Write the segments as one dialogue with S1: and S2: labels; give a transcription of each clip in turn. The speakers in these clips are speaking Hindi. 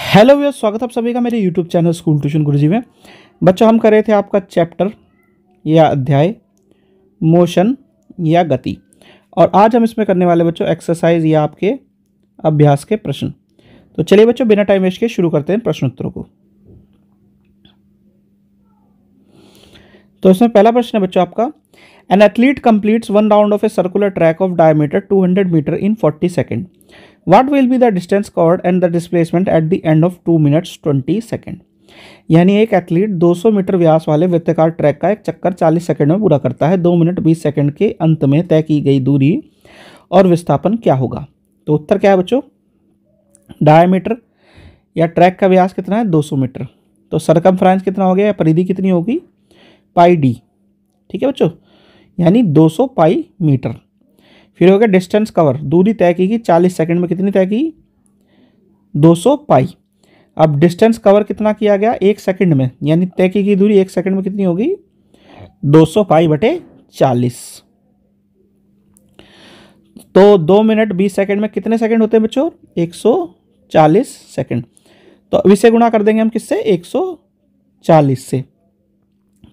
S1: हेलो भैया स्वागत आप सभी का मेरे YouTube channel school tuition Guruji में बच्चों हम कर रहे थे आपका चैप्टर या अध्याय मोशन या गति और आज हम इसमें करने वाले बच्चों एक्सरसाइज या आपके अभ्यास के प्रश्न तो चलिए बच्चों बिना टाइम वेस्ट के शुरू करते हैं प्रश्नोत्तरों को तो इसमें पहला प्रश्न है बच्चों आपका an athlete completes one round of a circular track of diameter 200 metre in 40 second what will be the distance covered and the displacement at the end of two minutes twenty second यानी एक एथलीट 200 मीटर व्यास वाले वृत्तकार ट्रैक का एक चक्कर 40 सेकंड में पूरा करता है दो मिनट 20 सेकंड के अंत में तय की गई दूरी और विस्थापन क्या होगा तो उत्तर क्या है बच्चों डायमीटर या ट्रैक का व्यास कितना है 200 मीटर तो सरकम कितना हो गया या परिधि कितनी होगी पाई डी ठीक है बच्चों यानी दो पाई मीटर फिर हो गया डिस्टेंस कवर दूरी तय की गई चालीस सेकेंड में कितनी तय की दो सौ पाई अब डिस्टेंस कवर कितना किया गया एक सेकंड में यानी तय की गई दूरी एक सेकंड में कितनी होगी 200 पाई बटे चालीस तो दो मिनट बीस सेकंड में कितने सेकंड होते हैं बच्चों 140 सेकंड तो अब इसे गुणा कर देंगे हम किससे चालीस से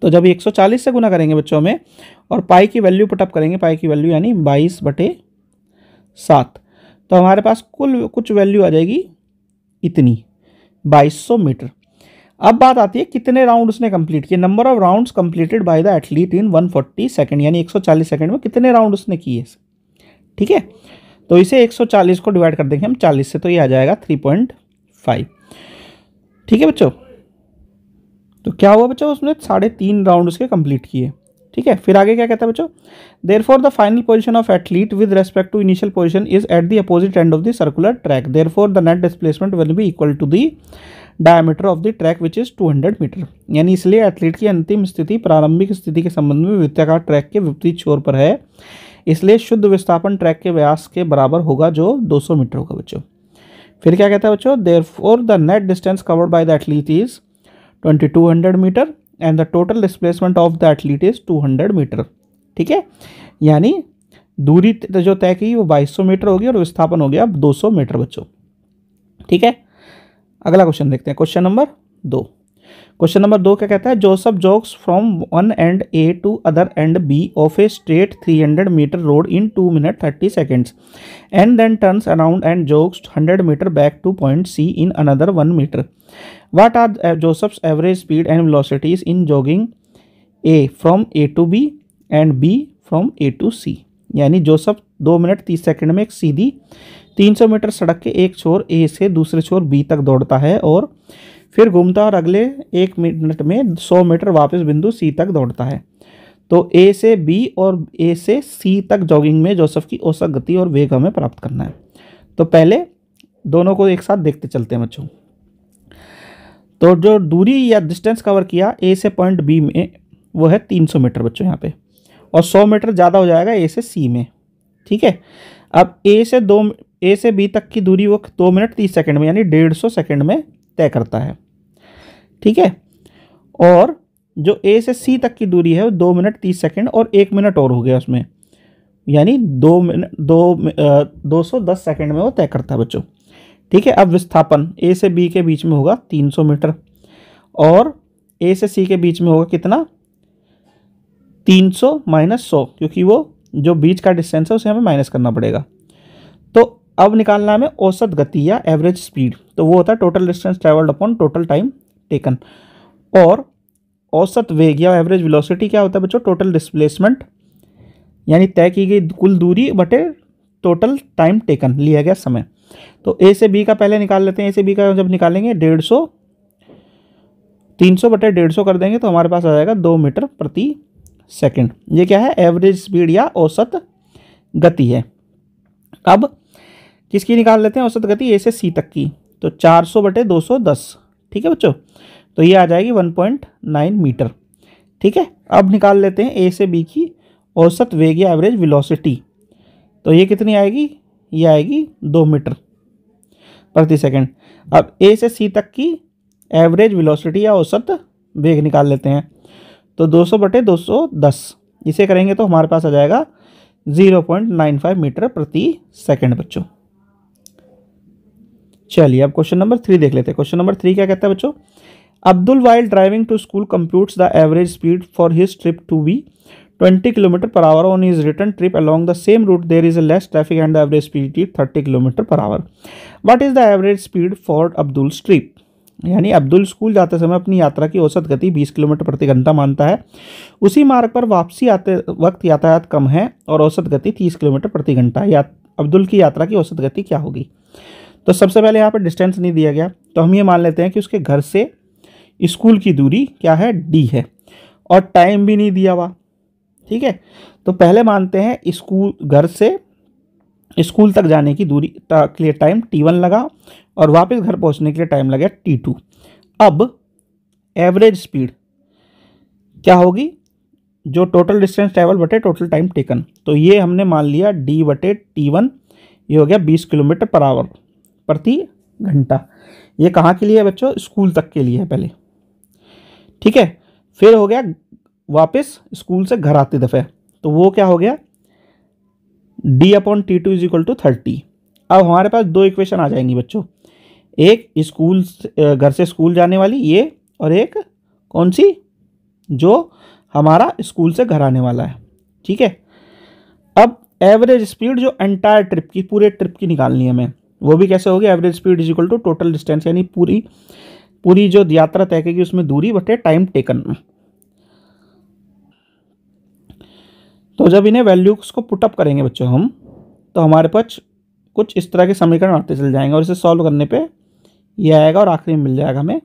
S1: तो जब 140 से गुना करेंगे बच्चों में और पाई की वैल्यू पुटअप करेंगे पाई की वैल्यू यानी बाईस बटे सात तो हमारे पास कुल कुछ वैल्यू आ जाएगी इतनी 2200 मीटर अब बात आती है कितने राउंड उसने कंप्लीट किए number of rounds completed by the athlete in 140 second यानी 140 सेकंड में कितने राउंड उसने किए ठीक है तो इसे 140 को डिवाइड कर देंगे हम 40 से तो ये आ जाएगा 3.5 ठीक है बच्चों तो क्या हुआ बच्चों उसने साढ़े तीन राउंड उसके कंप्लीट किए ठीक है फिर आगे क्या कहता है बच्चों therefore the final position of athlete with respect to initial position is at the opposite end of the circular track therefore the net displacement will be equal to the diameter of the track which is 200 metre यानी इसलिए एथलीट की अंतिम स्थिति प्रारंभिक स्थिति के संबंध में वित्तकार ट्रैक के विपरीत छोर पर है इसलिए शुद्ध विस्थापन ट्रैक के व्यास के बराबर होगा जो 200 मीटर होगा बच्चों फिर क्या कहता है बच्चों therefore the net distance covered by the athlete is 2200 metre and the total displacement of the athlete is 200 metre ठीक है यानी दूरी जो तय की वो 2200 मीटर होगी और विस्थापन हो गया 200 मीटर बच्चों ठीक है अगला क्वेश्चन देखते हैं क्वेश्चन नंबर दो क्वेश्चन नंबर दो क्या कहता है Joseph jogs from one end A to other end B of a straight 300 metre road in two minute thirty seconds and then turns around and jogs 100 metre back to point C in another one metre what are uh, joseph's average speed and velocities in jogging a from a to b and b from a to c यानी जोसफ दो मिनट तीस सेकंड में एक सीधी तीन सौ मीटर सड़क के एक छोर ए से दूसरे छोर बी तक दौड़ता है और फिर घूमता और अगले एक मिनट में सौ मीटर वापस बिंदु सी तक दौड़ता है तो ए से बी और ए से सी तक जॉगिंग में जोसफ की औसत गति और वेग हमें प्राप्त करना है तो पहले दोनों को एक साथ देखते चलते हैं बच्चों तो जो दूरी या डिस्टेंस कवर किया ए से पॉइंट बी में वो है 300 मीटर बच्चों यहाँ पे और 100 मीटर ज़्यादा हो जाएगा ए से सी में ठीक है अब ए से दो ए से बी तक की दूरी वो दो मिनट तीस सेकेंड में यानी डेढ़ सौ सेकेंड में तय करता है ठीक है और जो ए से सी तक की दूरी है वो दो मिनट तीस सेकेंड और एक मिनट और हो गया उसमें यानी दो मिनट दो दो सौ दस सेकेंड में वो तय करता है बच्चों ठीक है अब विस्थापन ए से बी के बीच में होगा 300 मीटर और ए से सी के बीच में होगा कितना 300 सौ माइनस सौ क्योंकि वो जो बीच का डिस्टेंस है उसे हमें माइनस करना पड़ेगा तो अब निकालना हमें औसत गति या एवरेज स्पीड तो वो होता है total distance travelled upon total time taken और औसत वेग या एवरेज वेलोसिटी क्या होता है बच्चों टोटल डिस्प्लेसमेंट यानी तय की गई कुल दूरी बटे टोटल टाइम टेकन लिया गया समय तो ए से बी का पहले निकाल लेते हैं ए से बी का जब निकालेंगे डेढ़ सौ तीन सौ बटे डेढ़ सौ कर देंगे तो हमारे पास आ जाएगा दो मीटर प्रति सेकंड ये क्या है एवरेज स्पीड या औसत गति है अब किसकी निकाल लेते हैं औसत गति ए से सी तक की तो चार सौ बटे दो सौ दस ठीक है बच्चों तो ये आ जाएगी वन पॉइंट नाइन मीटर ठीक है अब निकाल लेते हैं ए से बी की औसत वेग या एवरेज विलोसिटी तो ये कितनी आएगी ये आएगी दो मीटर प्रति सेकंड अब ए से सी तक की एवरेज वेलोसिटी या औसत वेग निकाल लेते हैं तो 200 बटे दो इसे करेंगे तो हमारे पास आ जाएगा 0.95 मीटर प्रति सेकंड बच्चों चलिए अब क्वेश्चन नंबर थ्री देख लेते हैं क्वेश्चन नंबर थ्री क्या कहता है बच्चों Abdul while driving to school computes the average speed for his trip to be 20 km per hour on his return trip along the same route there is less traffic and the average speed is 30 km per hour what is the average speed for abdul's trip यानी अब्दुल स्कूल जाते समय अपनी यात्रा की औसत गति 20 किलोमीटर प्रति घंटा मानता है उसी मार्ग पर वापसी आते वक्त यातायात कम है और औसत गति 30 किलोमीटर प्रति घंटा या अब्दुल की यात्रा की औसत गति क्या होगी तो सबसे पहले यहाँ पर डिस्टेंस नहीं दिया गया तो हम ये मान लेते हैं कि उसके घर से स्कूल की दूरी क्या है डी है और टाइम भी नहीं दिया हुआ ठीक है तो पहले मानते हैं स्कूल घर से स्कूल तक जाने की दूरी के लिए टाइम टी वन लगा और वापस घर पहुंचने के लिए टाइम लगा टी टू अब एवरेज स्पीड क्या होगी जो टोटल डिस्टेंस ट्रैवल बटे टोटल टाइम टेकन तो ये हमने मान लिया डी बटे टी वन ये हो गया बीस किलोमीटर पर आवर प्रति घंटा ये कहाँ के लिए है बच्चों स्कूल तक के लिए है पहले ठीक है फिर हो गया वापस स्कूल से घर आते दफ़े तो वो क्या हो गया D upon T two is equal to thirty अब हमारे पास दो इक्वेशन आ जाएंगी बच्चों एक स्कूल घर से स्कूल जाने वाली ये और एक कौन सी जो हमारा स्कूल से घर आने वाला है ठीक है अब एवरेज स्पीड जो एंटायर ट्रिप की पूरे ट्रिप की निकालनी है हमें वो भी कैसे होगी average speed is equal to total distance यानी पूरी पूरी जो यात्रा तय करेगी उसमें दूरी बटे टाइम टेकन तो जब इन्हें वैल्यूज़ को पुटअप करेंगे बच्चों हम तो हमारे पास कुछ इस तरह के समीकरण आते चल जाएंगे और इसे सॉल्व करने पे ये आएगा और आखिरी में मिल जाएगा हमें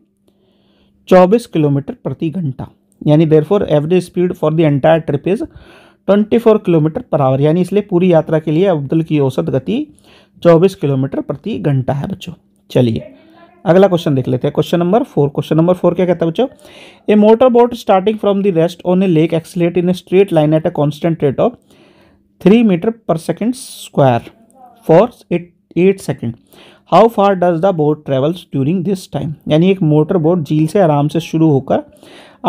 S1: 24 किलोमीटर प्रति घंटा यानी for average speed for the entire trip is 24 kilometre per hour यानी इसलिए पूरी यात्रा के लिए अब्दुल की औसत गति 24 किलोमीटर प्रति घंटा है बच्चों चलिए अगला क्वेश्चन देख लेते हैं question number four question number four क्या कहता है बच्चों a motor boat starting from the rest on a lake accelerate in a straight line at a constant rate of three metre per second square for eight eight second how far does the boat travels during this time यानी एक मोटर बोट झील से आराम से शुरू होकर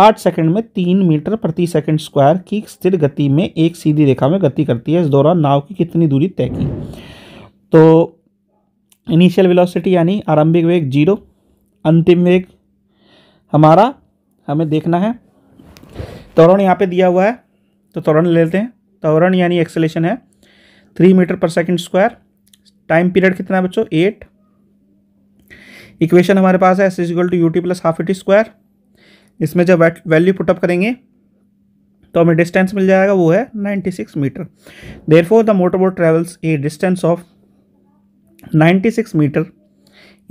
S1: आठ सेकेंड में तीन मीटर प्रति सेकेंड स्क्वायर की स्थिर गति में एक सीधी रेखा में गति करती है इस दौरान नाव की कितनी दूरी तय की तो इनिशियल वेलोसिटी यानी आरंभिक वेग जीरो अंतिम वेग हमारा हमें देखना है त्वरण यहाँ पे दिया हुआ है तो त्वरण लेते हैं त्वरण यानी एक्सेलेशन है three metre per second square time period कितना है बच्चों एट इक्वेशन हमारे पास है S equal to U T plus half a t square इसमें जब वैल्यू पुटअप करेंगे तो हमें डिस्टेंस मिल जाएगा वो है six metre therefore the motorboat travels a distance of 96 metre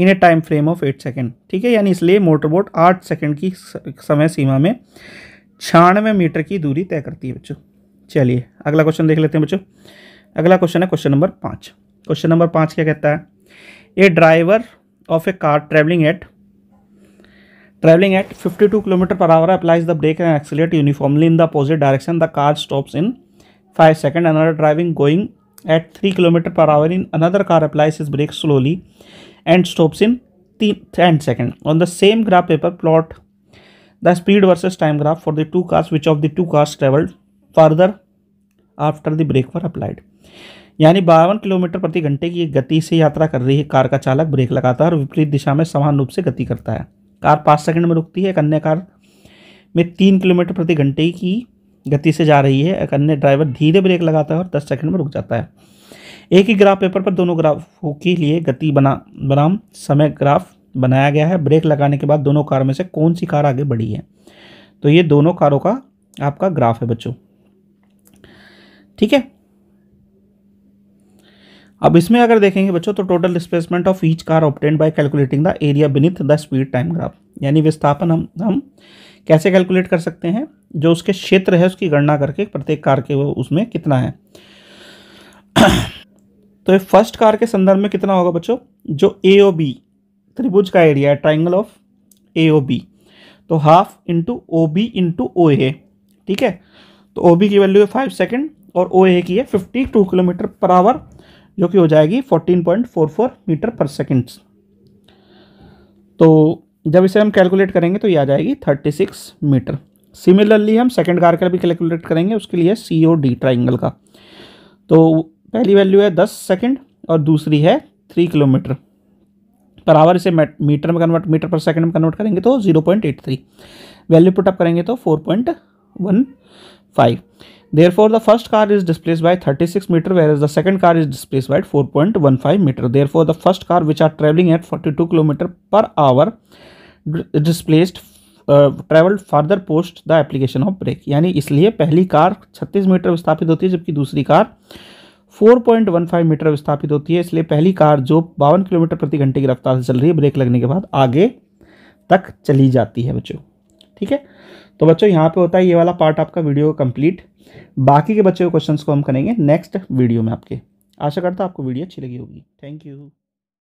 S1: in a time frame of eight second ठीक है यानी इसलिए मोटरबोट आठ सेकेंड की समय सीमा में छियानवे मीटर की दूरी तय करती है बच्चों चलिए अगला क्वेश्चन देख लेते हैं बच्चों अगला क्वेश्चन है क्वेश्चन नंबर पाँच क्वेश्चन नंबर पाँच क्या कहता है a driver of a car travelling at travelling at 52 kilometre per hour applies the brake and accelerate uniformly in the opposite direction the car stops in five second and driving going at 3 km per hour in another car applies its brake slowly and stops in 10 seconds. On the same graph paper plot the speed versus time graph for the two cars which of the two cars traveled further after the brake were applied. यानी बावन किलोमीटर प्रति घंटे की गति से यात्रा कर रही है कार का चालक ब्रेक लगाता है और विपरीत दिशा में समान रूप से गति करता है कार पाँच सेकंड में रुकती है एक अन्य कार में तीन किलोमीटर प्रति घंटे की गति से जा रही है एक अन्य ड्राइवर धीरे ब्रेक लगाता है और दस सेकंड में रुक जाता है एक ही ग्राफ पेपर पर दोनों ग्राफों के लिए गति बना बनाम समय ग्राफ बनाया गया है ब्रेक लगाने के बाद दोनों कार में से कौन सी कार आगे बढ़ी है तो ये दोनों कारों का आपका ग्राफ है बच्चों ठीक है अब इसमें अगर देखेंगे बच्चों तो total displacement of each car obtained by calculating the area beneath the speed time graph यानी विस्थापन हम हम कैसे कैलकुलेट कर सकते हैं जो उसके क्षेत्र है उसकी गणना करके प्रत्येक कार के वो उसमें कितना है तो ये फर्स्ट कार के संदर्भ में कितना होगा बच्चों जो ए ओ बी त्रिभुज का एरिया है triangle of A O B तो half into O B into O A ठीक है तो ओ बी की वैल्यू है फाइव सेकेंड और ओ ए की है fifty two kilometre per hour जो कि हो जाएगी fourteen point four four metre per second तो जब इसे हम कैलकुलेट करेंगे तो ये आ जाएगी थर्टी सिक्स मीटर सिमिलरली हम सेकेंड कार का भी कैलकुलेट करेंगे उसके लिए सी ओ डी ट्राइंगल का तो पहली वैल्यू है दस सेकेंड और दूसरी है थ्री किलोमीटर पर आवर इसे मीटर में कन्वर्ट मीटर पर सेकंड में कन्वर्ट करेंगे तो zero point eight three value put up करेंगे तो four point one five therefore the first car is displace by thirty six metre whereas the second car is displace by four point one five metre therefore the first car which are travelling at forty two kilometre per hour displaced travelled farther post the application of brake यानी इसलिए पहली कार 36 मीटर विस्थापित होती है जबकि दूसरी कार 4.15 मीटर विस्थापित होती है इसलिए पहली कार जो बावन किलोमीटर प्रति घंटे की रफ्तार से चल रही है ब्रेक लगने के बाद आगे तक चली जाती है बच्चों ठीक है तो बच्चों यहाँ पे होता है ये वाला पार्ट आपका वीडियो कंप्लीट बाकी के बच्चों के क्वेश्चन को हम करेंगे नेक्स्ट वीडियो में आपके आशा करता आपको वीडियो अच्छी लगी होगी थैंक यू